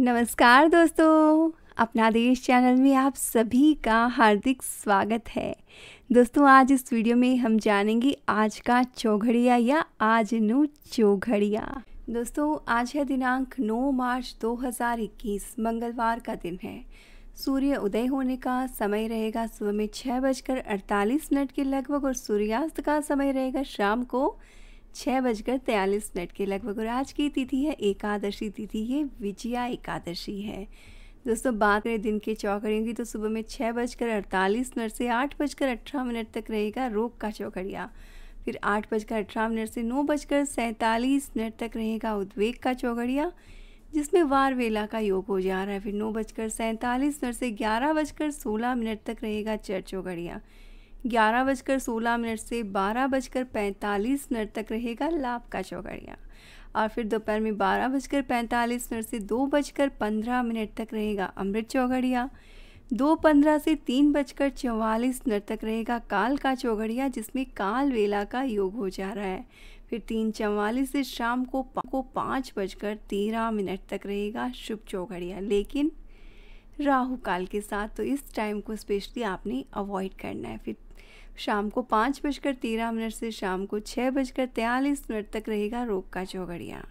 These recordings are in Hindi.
नमस्कार दोस्तों अपना देश चैनल में आप सभी का हार्दिक स्वागत है दोस्तों आज इस वीडियो में हम जानेंगे आज का चौघड़िया या आज नो चौघड़िया दोस्तों आज है दिनांक 9 मार्च 2021 मंगलवार का दिन है सूर्य उदय होने का समय रहेगा सुबह में छः बजकर अड़तालीस मिनट के लगभग और सूर्यास्त का समय रहेगा शाम को छः बजकर तयालीस मिनट के लगभग और आज की तिथि है एकादशी तिथि ये विजया एकादशी है दोस्तों बात करें दिन के चौकड़ियों की तो सुबह में छः बजकर अड़तालीस मिनट से आठ बजकर अठारह मिनट तक रहेगा रोग का चौकड़िया फिर आठ बजकर अठारह मिनट से नौ बजकर सैंतालीस मिनट तक रहेगा उद्वेग का चौकड़िया जिसमें वार वेला का योग हो जा रहा है फिर नौ बजकर सैंतालीस मिनट से ग्यारह बजकर सोलह मिनट तक रहेगा चर चौकड़िया ग्यारह बजकर सोलह मिनट से बारह बजकर पैंतालीस मिनट तक रहेगा लाभ का चौगड़िया और फिर दोपहर में बारह बजकर पैंतालीस मिनट से दो बजकर पंद्रह मिनट तक रहेगा अमृत चौगड़िया दो पंद्रह से तीन बजकर चौवालीस मिनट तक रहेगा काल का चौगड़िया जिसमें काल वेला का योग हो जा रहा है फिर तीन चवालीस से शाम को को पाँच बजकर तेरह मिनट तक रहेगा शुभ चौगड़िया लेकिन राहु काल के साथ तो इस टाइम को स्पेशली आपने अवॉइड करना है फिर शाम को पाँच बजकर तेरह मिनट से शाम को छः बजकर तैंतालीस मिनट तक रहेगा रोग का चौघड़िया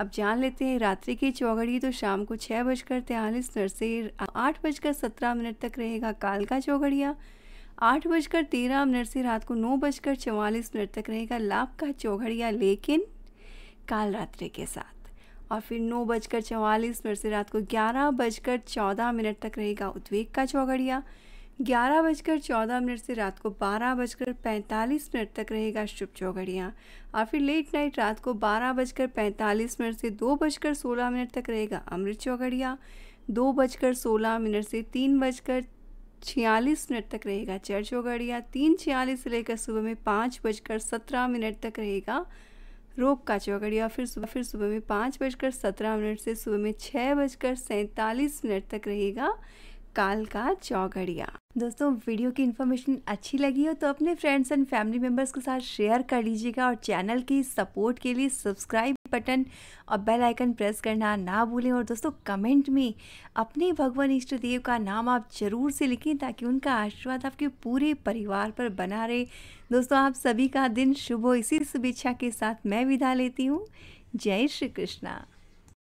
अब जान लेते हैं रात्रि की चौघड़ी तो शाम को छः बजकर तैंतालीस मिनट से आठ बजकर सत्रह मिनट तक रहेगा काल का चौघड़िया आठ बजकर तेरह मिनट से रात को नौ बजकर चवालीस मिनट तक रहेगा लाभ का चौघड़िया लेकिन काल रात्रि के साथ और फिर नौ बजकर चवालीस मिनट से रात को ग्यारह बजकर चौदह मिनट तक रहेगा उद्वेग का चौघड़िया ग्यारह बजकर चौदह मिनट से रात को बारह बजकर पैंतालीस मिनट तक रहेगा शुभ चौघड़िया और फिर लेट नाइट रात को बारह बजकर पैंतालीस मिनट से दो बजकर सोलह मिनट तक रहेगा अमृत चौघड़िया दो बजकर सोलह मिनट से तीन बजकर छियालीस मिनट तक रहेगा चर चौघड़िया तीन छियालीस से लेकर सुबह में पाँच बजकर सत्रह मिनट तक रहेगा रोक का चौघड़िया फिर सुबह फिर सुबह में पाँच बजकर सत्रह मिनट से सुबह में छः बजकर सैंतालीस मिनट तक रहेगा काल का चौघड़िया दोस्तों वीडियो की इन्फॉर्मेशन अच्छी लगी हो तो अपने फ्रेंड्स एंड फैमिली मेम्बर्स के साथ शेयर कर लीजिएगा और चैनल की सपोर्ट के लिए सब्सक्राइब बटन और बेल आइकन प्रेस करना ना भूलें और दोस्तों कमेंट में अपने भगवान इष्ट देव का नाम आप जरूर से लिखें ताकि उनका आशीर्वाद आपके पूरे परिवार पर बना रहे दोस्तों आप सभी का दिन शुभ हो इसी शुभेच्छा के साथ मैं विदा लेती हूँ जय श्री कृष्णा